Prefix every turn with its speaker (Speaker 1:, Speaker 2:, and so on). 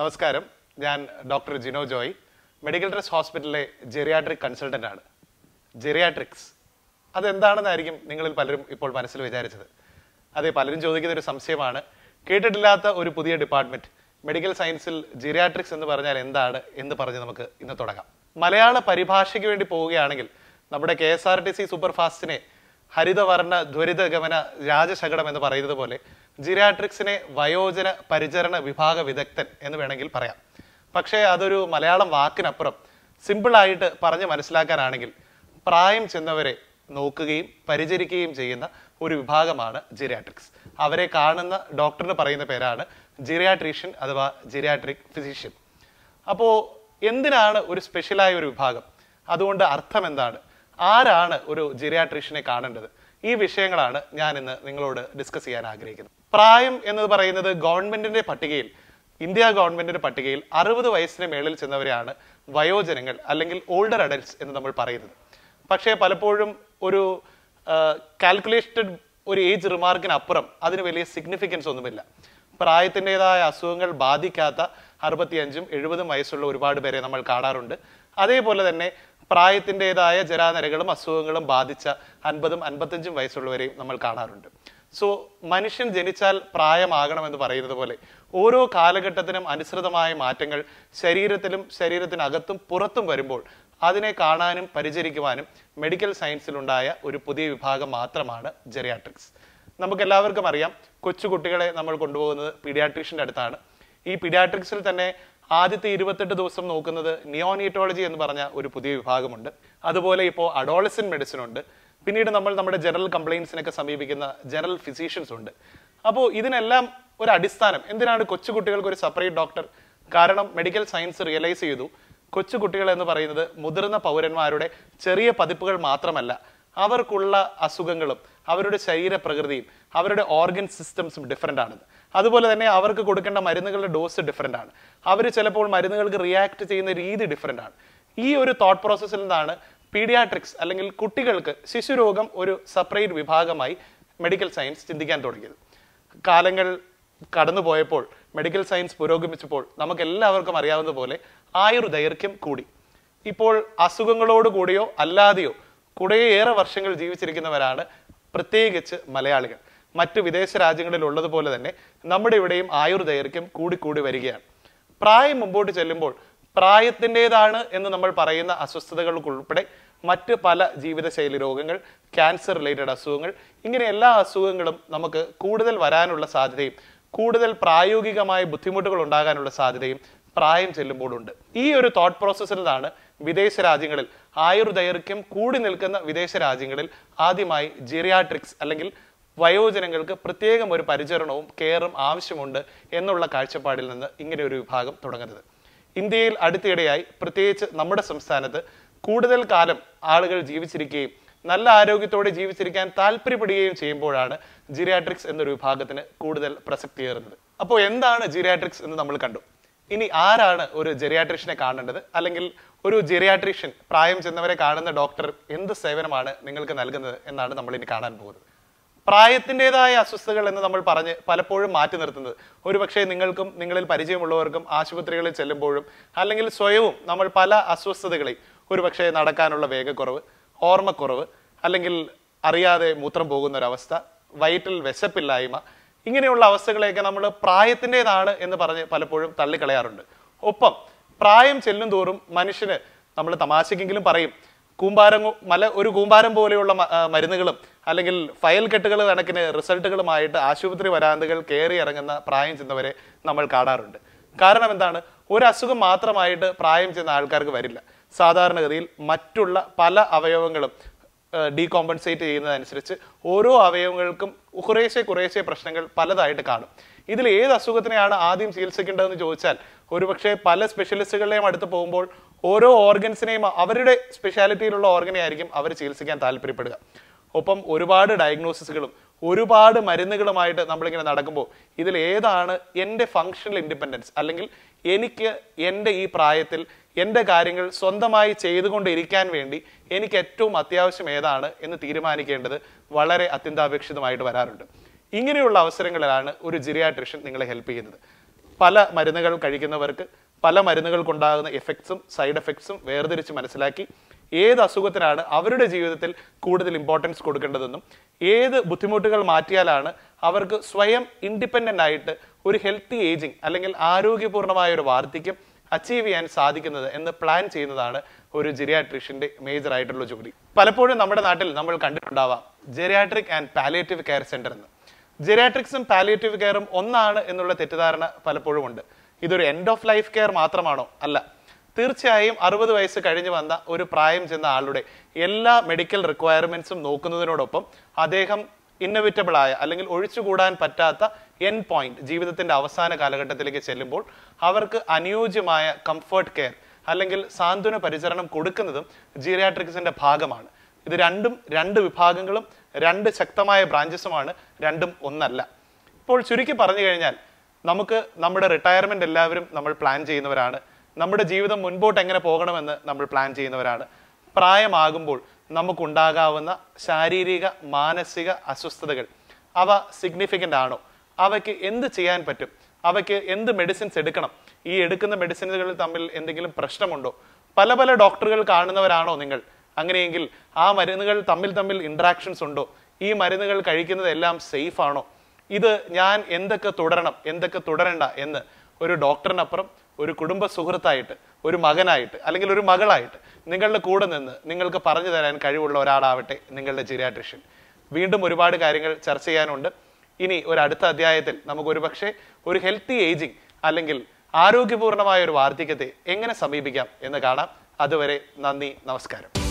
Speaker 1: നമസ്കാരം ഞാൻ doctor Jino Joy medical trust ഹോസ്പിറ്റലിലെ ജെറിയാട്രിക് കൺസൾട്ടൻ്റ് ആണ് ജെറിയാട്രിക്സ് അതെന്താണെന്നായിരിക്കും നിങ്ങളിൽ പലരും ഇപ്പോൾ മനസ്സിൽ വിചാരിച്ചത് അതെ പലരും ചോദിക്കുന്ന ഒരു സംശയമാണ് കേട്ടിട്ടില്ലാത്ത ഒരു പുതിയ ഡിപ്പാർട്ട്മെന്റ് മെഡിക്കൽ സയൻസിൽ ജെറിയാട്രിക്സ് എന്ന് പറഞ്ഞാൽ എന്താണ് എന്ന് പറഞ്ഞ് നമുക്ക് ഇന്ന് തുടങ്ങാം മലയാള പരിഭാഷയ്ക്ക് വേണ്ടി പോവുകയാണെങ്കിൽ നമ്മുടെ K S R T C സൂപ്പർഫാസ്റ്റിനെ ഹരിതവർണ്ണ ധ്വരിതഗമന രാജശകടം എന്ന് പറയുന്നത് പോലെ ജിരാട്രിക്സിനെ വയോജന പരിചരണ വിഭാഗ വിദഗ്ധൻ എന്ന് വേണമെങ്കിൽ പറയാം പക്ഷേ അതൊരു മലയാളം വാക്കിനപ്പുറം സിമ്പിളായിട്ട് പറഞ്ഞ് മനസ്സിലാക്കാനാണെങ്കിൽ പ്രായം ചെന്നവരെ നോക്കുകയും പരിചരിക്കുകയും ചെയ്യുന്ന ഒരു വിഭാഗമാണ് ജിരാട്രിക്സ് അവരെ കാണുന്ന ഡോക്ടറിന് പറയുന്ന പേരാണ് ജിരാട്രീഷ്യൻ അഥവാ ജിരാട്രിക് ഫിസിഷ്യൻ അപ്പോൾ എന്തിനാണ് ഒരു സ്പെഷ്യലായ ഒരു വിഭാഗം അതുകൊണ്ട് അർത്ഥം എന്താണ് ആരാണ് ഒരു ജിരാട്രീഷ്യനെ കാണേണ്ടത് ഈ വിഷയങ്ങളാണ് ഞാൻ ഇന്ന് നിങ്ങളോട് ഡിസ്കസ് ചെയ്യാൻ ആഗ്രഹിക്കുന്നത് പ്രായം എന്ന് പറയുന്നത് ഗവൺമെന്റിന്റെ പട്ടികയിൽ ഇന്ത്യ ഗവൺമെന്റിന്റെ പട്ടികയിൽ അറുപത് വയസ്സിന് മേളിൽ ചെന്നവരെയാണ് വയോജനങ്ങൾ അല്ലെങ്കിൽ ഓൾഡർ അഡൽട്സ് എന്ന് നമ്മൾ പറയുന്നത് പക്ഷേ പലപ്പോഴും ഒരു കാൽക്കുലേറ്റഡ് ഒരു ഏജ് റിമാർക്കിനപ്പുറം അതിന് വലിയ സിഗ്നിഫിക്കൻസ് ഒന്നുമില്ല പ്രായത്തിൻ്റെതായ അസുഖങ്ങൾ ബാധിക്കാത്ത അറുപത്തിയഞ്ചും എഴുപതും വയസ്സുള്ള ഒരുപാട് പേരെ നമ്മൾ കാണാറുണ്ട് അതേപോലെ തന്നെ പ്രായത്തിൻ്റെതായ ജരാനരകളും അസുഖങ്ങളും ബാധിച്ച അൻപതും അൻപത്തഞ്ചും വയസ്സുള്ളവരെയും നമ്മൾ കാണാറുണ്ട് സോ മനുഷ്യൻ ജനിച്ചാൽ പ്രായമാകണമെന്ന് പറയുന്നത് പോലെ ഓരോ കാലഘട്ടത്തിനും അനുസൃതമായ മാറ്റങ്ങൾ ശരീരത്തിലും ശരീരത്തിനകത്തും പുറത്തും വരുമ്പോൾ അതിനെ കാണാനും പരിചരിക്കുവാനും മെഡിക്കൽ സയൻസിലുണ്ടായ ഒരു പുതിയ വിഭാഗം മാത്രമാണ് ജെറിയാട്രിക്സ് നമുക്ക് എല്ലാവർക്കും അറിയാം കൊച്ചുകുട്ടികളെ നമ്മൾ കൊണ്ടുപോകുന്നത് പീഡിയാട്രിക്ഷൻ്റെ അടുത്താണ് ഈ പീഡിയാട്രിക്സിൽ തന്നെ ആദ്യത്തെ ഇരുപത്തെട്ട് ദിവസം നോക്കുന്നത് നിയോനിയറ്റോളജി എന്ന് പറഞ്ഞ ഒരു പുതിയ വിഭാഗമുണ്ട് അതുപോലെ ഇപ്പോൾ അഡോളസിൻ മെഡിസിൻ ഉണ്ട് പിന്നീട് നമ്മൾ നമ്മുടെ ജനറൽ കംപ്ലയിൻസിനൊക്കെ സമീപിക്കുന്ന ജനറൽ ഫിസീഷ്യൻസ് ഉണ്ട് അപ്പോൾ ഇതിനെല്ലാം ഒരു അടിസ്ഥാനം എന്തിനാണ് കൊച്ചുകുട്ടികൾക്ക് ഒരു സെപ്പറേറ്റ് ഡോക്ടർ കാരണം മെഡിക്കൽ സയൻസ് റിയലൈസ് ചെയ്തു കൊച്ചുകുട്ടികൾ എന്ന് പറയുന്നത് മുതിർന്ന പൗരന്മാരുടെ ചെറിയ പതിപ്പുകൾ മാത്രമല്ല അവർക്കുള്ള അസുഖങ്ങളും അവരുടെ ശരീരപ്രകൃതിയും അവരുടെ ഓർഗൻ സിസ്റ്റംസും ഡിഫറെൻ്റ് ആണ് അതുപോലെ തന്നെ അവർക്ക് കൊടുക്കേണ്ട മരുന്നുകളുടെ ഡോസ് ഡിഫറെൻ്റ് ആണ് അവർ ചിലപ്പോൾ മരുന്നുകൾക്ക് റിയാക്ട് ചെയ്യുന്ന രീതി ഡിഫറെൻ്റ് ആണ് ഈ ഒരു തോട്ട് പ്രോസസ്സിൽ നിന്നാണ് പീഡിയാട്രിക്സ് അല്ലെങ്കിൽ കുട്ടികൾക്ക് ശിശുരോഗം ഒരു സെപ്പറേറ്റ് വിഭാഗമായി മെഡിക്കൽ സയൻസ് ചിന്തിക്കാൻ തുടങ്ങിയത് കാലങ്ങൾ കടന്നുപോയപ്പോൾ മെഡിക്കൽ സയൻസ് പുരോഗമിച്ചപ്പോൾ നമുക്ക് എല്ലാവർക്കും അറിയാവുന്ന പോലെ ആയുർദൈർഘ്യം കൂടി ഇപ്പോൾ അസുഖങ്ങളോട് കൂടിയോ അല്ലാതെയോ കുറേയേറെ വർഷങ്ങൾ ജീവിച്ചിരിക്കുന്നവരാണ് പ്രത്യേകിച്ച് മലയാളികൾ മറ്റ് വിദേശ രാജ്യങ്ങളിൽ ഉള്ളതുപോലെ തന്നെ നമ്മുടെ ഇവിടെയും ആയുർദൈർഘ്യം കൂടിക്കൂടി വരികയാണ് പ്രായം മുമ്പോട്ട് ചെല്ലുമ്പോൾ പ്രായത്തിൻ്റെതാണ് എന്ന് നമ്മൾ പറയുന്ന അസ്വസ്ഥതകൾക്കുൾപ്പെടെ മറ്റ് പല ജീവിതശൈലി രോഗങ്ങൾ ക്യാൻസർ റിലേറ്റഡ് അസുഖങ്ങൾ ഇങ്ങനെ എല്ലാ അസുഖങ്ങളും നമുക്ക് കൂടുതൽ വരാനുള്ള സാധ്യതയും കൂടുതൽ പ്രായോഗികമായ ബുദ്ധിമുട്ടുകൾ ഉണ്ടാകാനുള്ള സാധ്യതയും പ്രായം ചെല്ലുമ്പോഴുണ്ട് ഈ ഒരു തോട്ട് പ്രോസസ്സിലാണ് വിദേശ രാജ്യങ്ങളിൽ ആയുർദൈർഘ്യം കൂടി നിൽക്കുന്ന വിദേശ രാജ്യങ്ങളിൽ ആദ്യമായി ജിറിയാട്രിക്സ് അല്ലെങ്കിൽ വയോജനങ്ങൾക്ക് പ്രത്യേകം ഒരു പരിചരണവും കെയറും ആവശ്യമുണ്ട് എന്നുള്ള കാഴ്ചപ്പാടിൽ നിന്ന് ഇങ്ങനെ ഒരു വിഭാഗം തുടങ്ങരുത് ഇന്ത്യയിൽ അടുത്തിടെയായി പ്രത്യേകിച്ച് നമ്മുടെ സംസ്ഥാനത്ത് കൂടുതൽ കാലം ആളുകൾ ജീവിച്ചിരിക്കുകയും നല്ല ആരോഗ്യത്തോടെ ജീവിച്ചിരിക്കാൻ താല്പര്യപ്പെടുകയും ചെയ്യുമ്പോഴാണ് ജിറിയാട്രിക്സ് എന്നൊരു വിഭാഗത്തിന് കൂടുതൽ പ്രസക്തിയേറുന്നത് അപ്പോൾ എന്താണ് ജിറിയാട്രിക്സ് എന്ന് നമ്മൾ കണ്ടു ഇനി ആരാണ് ഒരു ജെറിയാട്രിഷ്യനെ കാണേണ്ടത് അല്ലെങ്കിൽ ഒരു ജെറിയാട്രിഷ്യൻ പ്രായം ചെന്നവരെ കാണുന്ന ഡോക്ടർ എന്ത് സേവനമാണ് നിങ്ങൾക്ക് നൽകുന്നത് എന്നാണ് നമ്മൾ ഇനി കാണാൻ പോകുന്നത് പ്രായത്തിൻ്റെതായ അസ്വസ്ഥതകൾ എന്ന് നമ്മൾ പറഞ്ഞ് പലപ്പോഴും മാറ്റി നിർത്തുന്നത് ഒരുപക്ഷെ നിങ്ങൾക്കും നിങ്ങളിൽ പരിചയമുള്ളവർക്കും ആശുപത്രികളിൽ ചെല്ലുമ്പോഴും അല്ലെങ്കിൽ സ്വയവും നമ്മൾ പല അസ്വസ്ഥതകളെയും ഒരുപക്ഷെ നടക്കാനുള്ള വേഗക്കുറവ് ഓർമ്മക്കുറവ് അല്ലെങ്കിൽ അറിയാതെ മൂത്രം പോകുന്ന ഒരവസ്ഥ വയറ്റിൽ വിശപ്പില്ലായ്മ ഇങ്ങനെയുള്ള അവസ്ഥകളെയൊക്കെ നമ്മൾ പ്രായത്തിൻ്റെതാണ് എന്ന് പറഞ്ഞ് പലപ്പോഴും തള്ളിക്കളയാറുണ്ട് ഒപ്പം പ്രായം ചെല്ലും തോറും മനുഷ്യന് നമ്മൾ തമാശക്കെങ്കിലും പറയും കൂമ്പാരം മല ഒരു കൂമ്പാരം പോലെയുള്ള മരുന്നുകളും അല്ലെങ്കിൽ ഫയൽ കെട്ടുകൾ കണക്കിന് റിസൾട്ടുകളുമായിട്ട് ആശുപത്രി വരാന്തകൾ കയറി ഇറങ്ങുന്ന പ്രായം ചെന്നവരെ നമ്മൾ കാണാറുണ്ട് കാരണം എന്താണ് ഒരു അസുഖം മാത്രമായിട്ട് പ്രായം ചെന്ന ആൾക്കാർക്ക് വരില്ല സാധാരണഗതിയിൽ മറ്റുള്ള പല അവയവങ്ങളും ഡീകോമ്പൻസേറ്റ് ചെയ്യുന്നതനുസരിച്ച് ഓരോ അവയവങ്ങൾക്കും കുറേശ്ശെ കുറേശ്ശെ പ്രശ്നങ്ങൾ പലതായിട്ട് കാണും ഇതിൽ ഏത് അസുഖത്തിനെയാണ് ആദ്യം ചികിത്സിക്കേണ്ടതെന്ന് ചോദിച്ചാൽ ഒരുപക്ഷെ പല സ്പെഷ്യലിസ്റ്റുകളുടെയും അടുത്ത് പോകുമ്പോൾ ഓരോ ഓർഗൻസിനെയും അവരുടെ സ്പെഷ്യാലിറ്റിയിലുള്ള ഓർഗനെ ആയിരിക്കും അവർ ചികിത്സിക്കാൻ താല്പര്യപ്പെടുക ഒപ്പം ഒരുപാട് ഡയഗ്നോസിസുകളും ഒരുപാട് മരുന്നുകളുമായിട്ട് നമ്മളിങ്ങനെ നടക്കുമ്പോൾ ഇതിൽ ഏതാണ് എൻ്റെ ഫങ്ഷണൽ ഇൻഡിപെൻഡൻസ് അല്ലെങ്കിൽ എനിക്ക് എൻ്റെ ഈ പ്രായത്തിൽ എൻ്റെ കാര്യങ്ങൾ സ്വന്തമായി ചെയ്തുകൊണ്ടിരിക്കാൻ വേണ്ടി എനിക്ക് ഏറ്റവും അത്യാവശ്യം ഏതാണ് എന്ന് തീരുമാനിക്കേണ്ടത് വളരെ അത്യന്താപേക്ഷിതമായിട്ട് വരാറുണ്ട് ഇങ്ങനെയുള്ള അവസരങ്ങളിലാണ് ഒരു ജിറിയാട്രിഷ്യൻ നിങ്ങളെ ഹെൽപ്പ് ചെയ്യുന്നത് പല മരുന്നുകൾ കഴിക്കുന്നവർക്ക് പല മരുന്നുകൾക്കുണ്ടാകുന്ന എഫക്ട്സും സൈഡ് എഫക്ട്സും വേർതിരിച്ച് മനസ്സിലാക്കി ഏത് അസുഖത്തിനാണ് അവരുടെ ജീവിതത്തിൽ കൂടുതൽ ഇമ്പോർട്ടൻസ് കൊടുക്കേണ്ടതെന്നും ഏത് ബുദ്ധിമുട്ടുകൾ മാറ്റിയാലാണ് അവർക്ക് സ്വയം ഇൻഡിപെൻഡൻ്റ് ആയിട്ട് ഒരു ഹെൽത്തി ഏജിങ് അല്ലെങ്കിൽ ആരോഗ്യപൂർണമായ ഒരു വാർദ്ധക്യം അച്ചീവ് ചെയ്യാൻ സാധിക്കുന്നത് എന്ന് പ്ലാൻ ചെയ്യുന്നതാണ് ഒരു ജിറിയാട്രിഷ്യൻ്റെ മേജർ ആയിട്ടുള്ള ജോലി പലപ്പോഴും നമ്മുടെ നാട്ടിൽ നമ്മൾ കണ്ടിട്ടുണ്ടാവാം geriatric and palliative care centre എന്ന് ജെറിയാട്രിക്സും പാലിയേറ്റീവ് കെയറും ഒന്നാണ് എന്നുള്ള തെറ്റിദ്ധാരണ പലപ്പോഴും ഉണ്ട് ഇതൊരു എൻഡ് ഓഫ് ലൈഫ് കെയർ മാത്രമാണോ അല്ല തീർച്ചയായും അറുപത് വയസ്സ് കഴിഞ്ഞു വന്ന ഒരു പ്രായം ചെന്ന ആളുടെ എല്ലാ മെഡിക്കൽ റിക്വയർമെന്റ്സും നോക്കുന്നതിനോടൊപ്പം അദ്ദേഹം ഇന്നവിറ്റബിളായ ആയ അല്ലെങ്കിൽ ഒഴിച്ചുകൂടാൻ പറ്റാത്ത എൻ പോയിന്റ് ജീവിതത്തിന്റെ അവസാന കാലഘട്ടത്തിലേക്ക് ചെല്ലുമ്പോൾ അവർക്ക് അനുയോജ്യമായ കംഫർട്ട് കെയർ അല്ലെങ്കിൽ സാന്ത്വന പരിചരണം കൊടുക്കുന്നതും ജീറിയാട്രിക്സിന്റെ ഭാഗമാണ് ഇത് രണ്ടും രണ്ട് വിഭാഗങ്ങളും രണ്ട് ശക്തമായ ബ്രാഞ്ചസുമാണ് രണ്ടും ഒന്നല്ല ഇപ്പോൾ ചുരുക്കി പറഞ്ഞു കഴിഞ്ഞാൽ നമുക്ക് നമ്മുടെ റിട്ടയർമെന്റ് എല്ലാവരും നമ്മൾ പ്ലാൻ ചെയ്യുന്നവരാണ് നമ്മുടെ ജീവിതം മുൻപോട്ട് എങ്ങനെ പോകണമെന്ന് നമ്മൾ പ്ലാൻ ചെയ്യുന്നവരാണ് പ്രായമാകുമ്പോൾ നമുക്കുണ്ടാകാവുന്ന ശാരീരിക മാനസിക അസ്വസ്ഥതകൾ അവ സിഗ്നിഫിക്കൻ്റ് ആണോ അവയ്ക്ക് എന്ത് ചെയ്യാൻ പറ്റും അവയ്ക്ക് എന്ത് മെഡിസിൻസ് എടുക്കണം ഈ എടുക്കുന്ന മെഡിസിനുകൾ തമ്മിൽ എന്തെങ്കിലും പ്രശ്നമുണ്ടോ പല പല ഡോക്ടറുകൾ കാണുന്നവരാണോ നിങ്ങൾ അങ്ങനെയെങ്കിൽ ആ മരുന്നുകൾ തമ്മിൽ തമ്മിൽ ഇൻട്രാക്ഷൻസ് ഉണ്ടോ ഈ മരുന്നുകൾ കഴിക്കുന്നതെല്ലാം സേഫ് ആണോ ഇത് ഞാൻ എന്തൊക്കെ തുടരണം എന്തൊക്കെ തുടരണ്ട എന്ന് ഒരു ഡോക്ടറിനപ്പുറം ഒരു കുടുംബ സുഹൃത്തായിട്ട് ഒരു മകനായിട്ട് അല്ലെങ്കിൽ ഒരു മകളായിട്ട് നിങ്ങളുടെ കൂടെ നിന്ന് നിങ്ങൾക്ക് പറഞ്ഞു തരാൻ കഴിവുള്ള ഒരാളാവട്ടെ നിങ്ങളുടെ ജിരാട്രിഷ്യൻ വീണ്ടും ഒരുപാട് കാര്യങ്ങൾ ചർച്ച ചെയ്യാനുണ്ട് ഇനി ഒരു അടുത്ത അധ്യായത്തിൽ നമുക്ക് ഒരുപക്ഷെ ഒരു ഹെൽത്തി ഏജിങ് അല്ലെങ്കിൽ ആരോഗ്യപൂർണമായ ഒരു വാർദ്ധക്യത്തെ എങ്ങനെ സമീപിക്കാം എന്ന് കാണാം അതുവരെ നന്ദി നമസ്കാരം